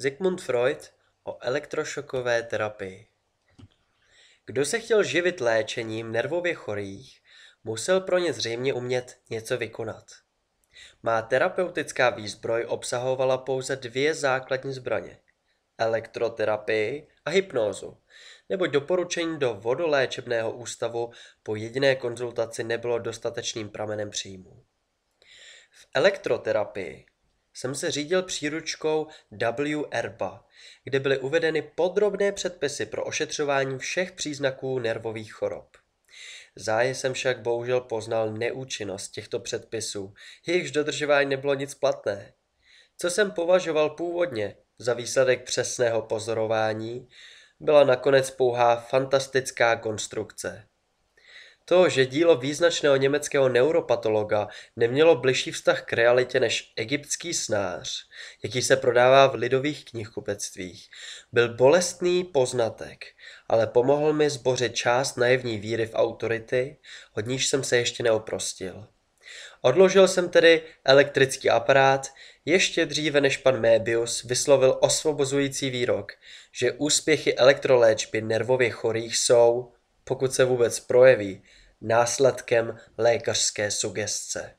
Sigmund Freud o elektrošokové terapii. Kdo se chtěl živit léčením nervově chorých, musel pro ně zřejmě umět něco vykonat. Má terapeutická výzbroj obsahovala pouze dvě základní zbraně – elektroterapii a hypnózu, nebo doporučení do vodoléčebného ústavu po jediné konzultaci nebylo dostatečným pramenem příjmu. V elektroterapii jsem se řídil příručkou WRBA, kde byly uvedeny podrobné předpisy pro ošetřování všech příznaků nervových chorob. Záje jsem však bohužel poznal neúčinnost těchto předpisů, jejichž dodržování nebylo nic platné. Co jsem považoval původně za výsledek přesného pozorování, byla nakonec pouhá fantastická konstrukce. To, že dílo význačného německého neuropatologa nemělo bližší vztah k realitě než egyptský snář, jaký se prodává v lidových knihkupectvích, byl bolestný poznatek, ale pomohl mi zbořit část naivní víry v autority, od níž jsem se ještě neoprostil. Odložil jsem tedy elektrický aparát ještě dříve, než pan Mébius vyslovil osvobozující výrok, že úspěchy elektroléčby nervově chorých jsou pokud se vůbec projeví, následkem lékařské sugestce.